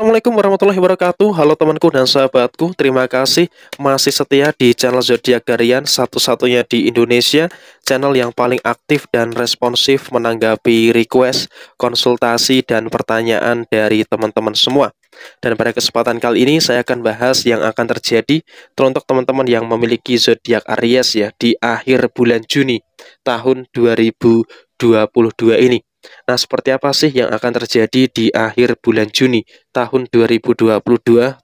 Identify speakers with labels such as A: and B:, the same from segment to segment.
A: Assalamualaikum warahmatullahi wabarakatuh Halo temanku dan sahabatku Terima kasih masih setia di channel Zodiac Garian Satu-satunya di Indonesia Channel yang paling aktif dan responsif Menanggapi request, konsultasi, dan pertanyaan dari teman-teman semua dan pada kesempatan kali ini saya akan bahas yang akan terjadi teruntuk teman-teman yang memiliki zodiak Aries ya di akhir bulan Juni tahun 2022 ini. Nah, seperti apa sih yang akan terjadi di akhir bulan Juni tahun 2022?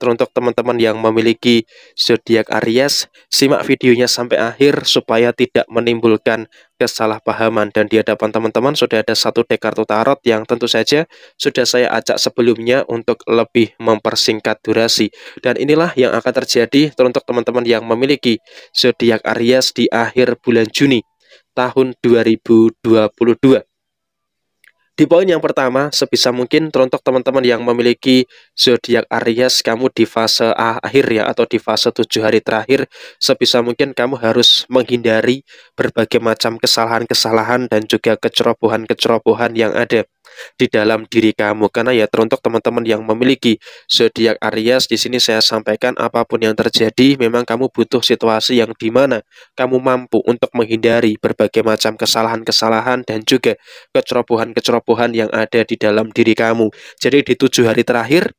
A: Teruntuk teman-teman yang memiliki zodiak Aries, simak videonya sampai akhir supaya tidak menimbulkan kesalahpahaman dan di hadapan teman-teman sudah ada satu dek kartu tarot yang tentu saja sudah saya acak sebelumnya untuk lebih mempersingkat durasi. Dan inilah yang akan terjadi teruntuk teman-teman yang memiliki zodiak Aries di akhir bulan Juni tahun 2022. Di poin yang pertama, sebisa mungkin teruntuk teman-teman yang memiliki zodiak Aries, kamu di fase akhir ya atau di fase tujuh hari terakhir, sebisa mungkin kamu harus menghindari berbagai macam kesalahan-kesalahan dan juga kecerobohan-kecerobohan yang ada di dalam diri kamu. Karena ya teruntuk teman-teman yang memiliki zodiak Aries di sini saya sampaikan apapun yang terjadi memang kamu butuh situasi yang dimana kamu mampu untuk menghindari berbagai macam kesalahan-kesalahan dan juga kecerobohan-kecerobohan yang ada di dalam diri kamu. Jadi di tujuh hari terakhir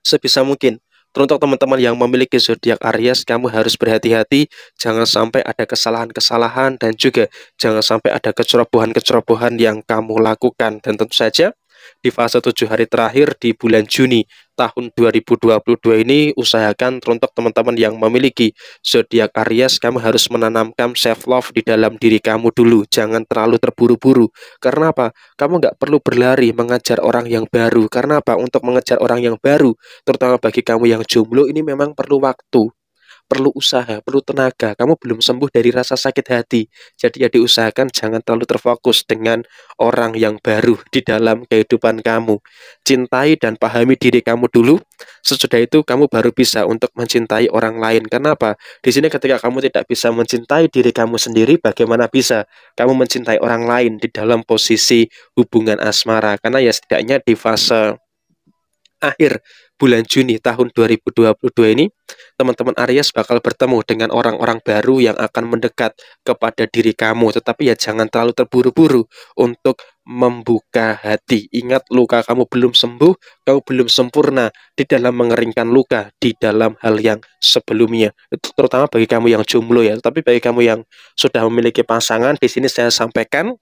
A: sebisa mungkin Teruntuk teman-teman yang memiliki zodiak Aries, kamu harus berhati-hati, jangan sampai ada kesalahan-kesalahan dan juga jangan sampai ada kecerobohan-kecerobohan yang kamu lakukan. Dan tentu saja di fase tujuh hari terakhir di bulan Juni tahun 2022 ini usahakan teruntuk teman-teman yang memiliki zodiak Aries kamu harus menanamkan self love di dalam diri kamu dulu jangan terlalu terburu-buru karena apa kamu nggak perlu berlari mengejar orang yang baru karena apa untuk mengejar orang yang baru terutama bagi kamu yang jomblo ini memang perlu waktu perlu usaha, perlu tenaga. Kamu belum sembuh dari rasa sakit hati. Jadi ya diusahakan jangan terlalu terfokus dengan orang yang baru di dalam kehidupan kamu. Cintai dan pahami diri kamu dulu. Sesudah itu kamu baru bisa untuk mencintai orang lain. Kenapa? Di sini ketika kamu tidak bisa mencintai diri kamu sendiri, bagaimana bisa kamu mencintai orang lain di dalam posisi hubungan asmara? Karena ya setidaknya di fase akhir bulan Juni tahun 2022 ini teman-teman Aries bakal bertemu dengan orang-orang baru yang akan mendekat kepada diri kamu tetapi ya jangan terlalu terburu-buru untuk membuka hati ingat luka kamu belum sembuh kamu belum sempurna di dalam mengeringkan luka di dalam hal yang sebelumnya itu terutama bagi kamu yang jomblo ya tapi bagi kamu yang sudah memiliki pasangan di sini saya sampaikan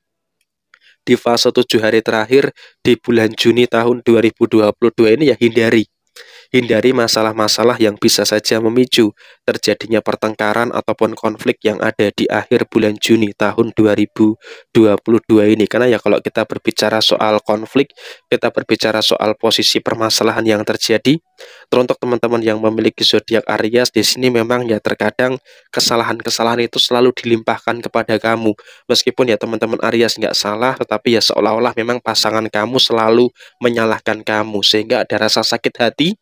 A: di fase tujuh hari terakhir di bulan Juni tahun 2022 ini ya hindari Hindari masalah-masalah yang bisa saja memicu terjadinya pertengkaran ataupun konflik yang ada di akhir bulan Juni tahun 2022 ini. Karena ya kalau kita berbicara soal konflik, kita berbicara soal posisi permasalahan yang terjadi. Teruntuk teman-teman yang memiliki zodiak Aries di sini memang ya terkadang kesalahan-kesalahan itu selalu dilimpahkan kepada kamu. Meskipun ya teman-teman Aries nggak salah, tetapi ya seolah-olah memang pasangan kamu selalu menyalahkan kamu sehingga ada rasa sakit hati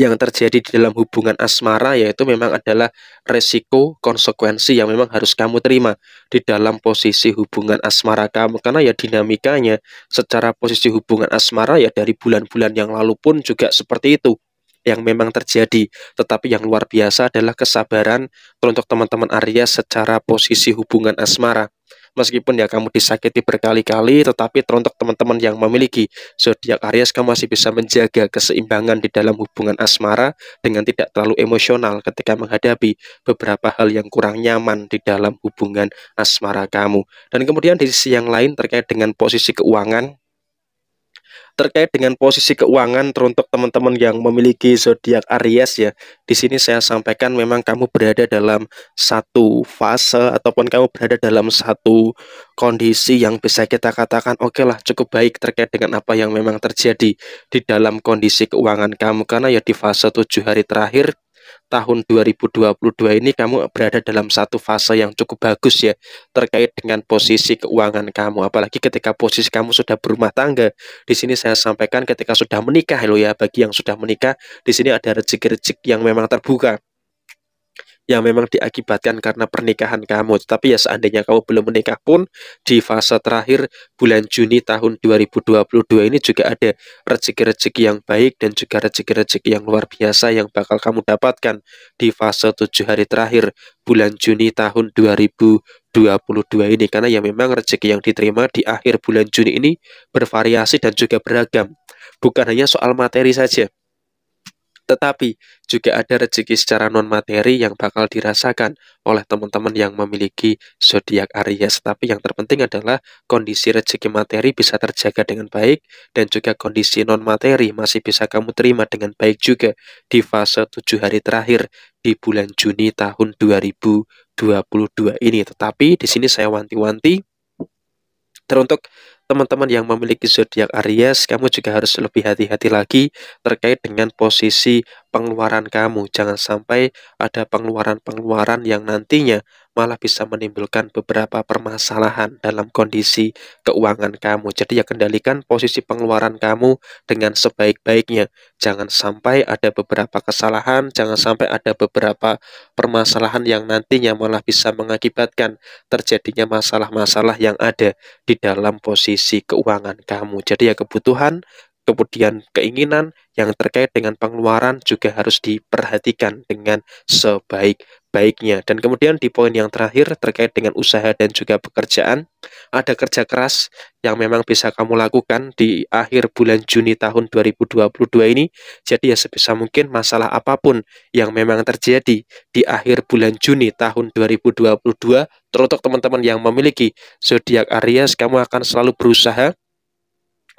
A: yang terjadi di dalam hubungan asmara yaitu memang adalah resiko konsekuensi yang memang harus kamu terima di dalam posisi hubungan asmara kamu karena ya dinamikanya secara posisi hubungan asmara ya dari bulan-bulan yang lalu pun juga seperti itu yang memang terjadi tetapi yang luar biasa adalah kesabaran untuk teman-teman Arya secara posisi hubungan asmara Meskipun ya kamu disakiti berkali-kali, tetapi teruntuk teman-teman yang memiliki zodiak Aries, kamu masih bisa menjaga keseimbangan di dalam hubungan asmara dengan tidak terlalu emosional ketika menghadapi beberapa hal yang kurang nyaman di dalam hubungan asmara kamu. Dan kemudian di sisi yang lain terkait dengan posisi keuangan, terkait dengan posisi keuangan teruntuk teman-teman yang memiliki zodiak Aries ya. Di sini saya sampaikan memang kamu berada dalam satu fase ataupun kamu berada dalam satu kondisi yang bisa kita katakan oke okay lah cukup baik terkait dengan apa yang memang terjadi di dalam kondisi keuangan kamu karena ya di fase tujuh hari terakhir tahun 2022 ini kamu berada dalam satu fase yang cukup bagus ya terkait dengan posisi keuangan kamu apalagi ketika posisi kamu sudah berumah tangga di sini saya sampaikan ketika sudah menikah lo ya bagi yang sudah menikah di sini ada rezeki-rezeki yang memang terbuka yang memang diakibatkan karena pernikahan kamu. Tetapi ya seandainya kamu belum menikah pun di fase terakhir bulan Juni tahun 2022 ini juga ada rezeki-rezeki yang baik dan juga rezeki-rezeki yang luar biasa yang bakal kamu dapatkan di fase tujuh hari terakhir bulan Juni tahun 2022 ini karena ya memang rezeki yang diterima di akhir bulan Juni ini bervariasi dan juga beragam bukan hanya soal materi saja tetapi juga ada rezeki secara non-materi yang bakal dirasakan oleh teman-teman yang memiliki zodiak Aries. Tapi yang terpenting adalah kondisi rezeki materi bisa terjaga dengan baik dan juga kondisi non-materi masih bisa kamu terima dengan baik juga di fase tujuh hari terakhir di bulan Juni tahun 2022 ini. Tetapi di sini saya wanti-wanti teruntuk teman-teman yang memiliki zodiak Aries, kamu juga harus lebih hati-hati lagi terkait dengan posisi pengeluaran kamu. Jangan sampai ada pengeluaran-pengeluaran yang nantinya malah bisa menimbulkan beberapa permasalahan dalam kondisi keuangan kamu. Jadi ya kendalikan posisi pengeluaran kamu dengan sebaik-baiknya. Jangan sampai ada beberapa kesalahan, jangan sampai ada beberapa permasalahan yang nantinya malah bisa mengakibatkan terjadinya masalah-masalah yang ada di dalam posisi keuangan kamu. Jadi ya kebutuhan, kemudian keinginan yang terkait dengan pengeluaran juga harus diperhatikan dengan sebaik baiknya. Dan kemudian di poin yang terakhir terkait dengan usaha dan juga pekerjaan, ada kerja keras yang memang bisa kamu lakukan di akhir bulan Juni tahun 2022 ini. Jadi ya sebisa mungkin masalah apapun yang memang terjadi di akhir bulan Juni tahun 2022, terutuk teman-teman yang memiliki zodiak Aries, kamu akan selalu berusaha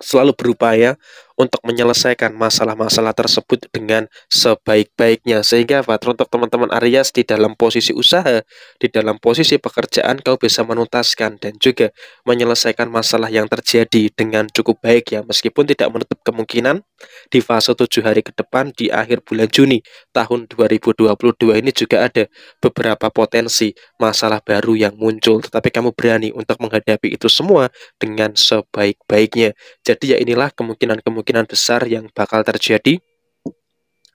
A: selalu berupaya untuk menyelesaikan masalah-masalah tersebut dengan sebaik-baiknya. Sehingga apa? Untuk teman-teman Aries di dalam posisi usaha, di dalam posisi pekerjaan kau bisa menuntaskan dan juga menyelesaikan masalah yang terjadi dengan cukup baik ya. Meskipun tidak menutup kemungkinan di fase tujuh hari ke depan di akhir bulan Juni tahun 2022 ini juga ada beberapa potensi masalah baru yang muncul. Tetapi kamu berani untuk menghadapi itu semua dengan sebaik-baiknya. Jadi ya inilah kemungkinan-kemungkinan kemungkinan besar yang bakal terjadi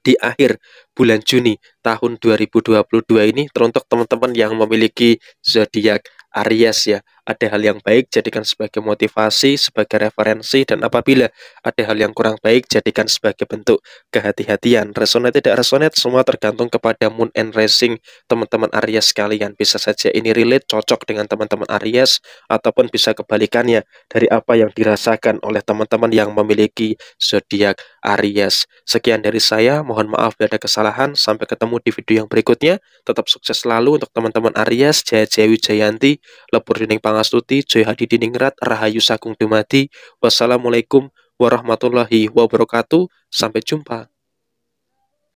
A: di akhir bulan Juni tahun 2022 ini teruntuk teman-teman yang memiliki zodiak Aries ya ada hal yang baik jadikan sebagai motivasi, sebagai referensi, dan apabila ada hal yang kurang baik jadikan sebagai bentuk kehati-hatian. Resonate tidak resonate semua tergantung kepada moon and Rising teman-teman Aries sekalian. Bisa saja ini relate cocok dengan teman-teman Aries ataupun bisa kebalikannya dari apa yang dirasakan oleh teman-teman yang memiliki zodiak Aries. Sekian dari saya, mohon maaf bila ada kesalahan. Sampai ketemu di video yang berikutnya. Tetap sukses selalu untuk teman-teman Aries, Jaya Wijayanti, Lebur Dining Pangan, Pangastuti, Joy Hadi Diningrat, Rahayu Sagung Dumadi. Wassalamualaikum warahmatullahi wabarakatuh. Sampai jumpa.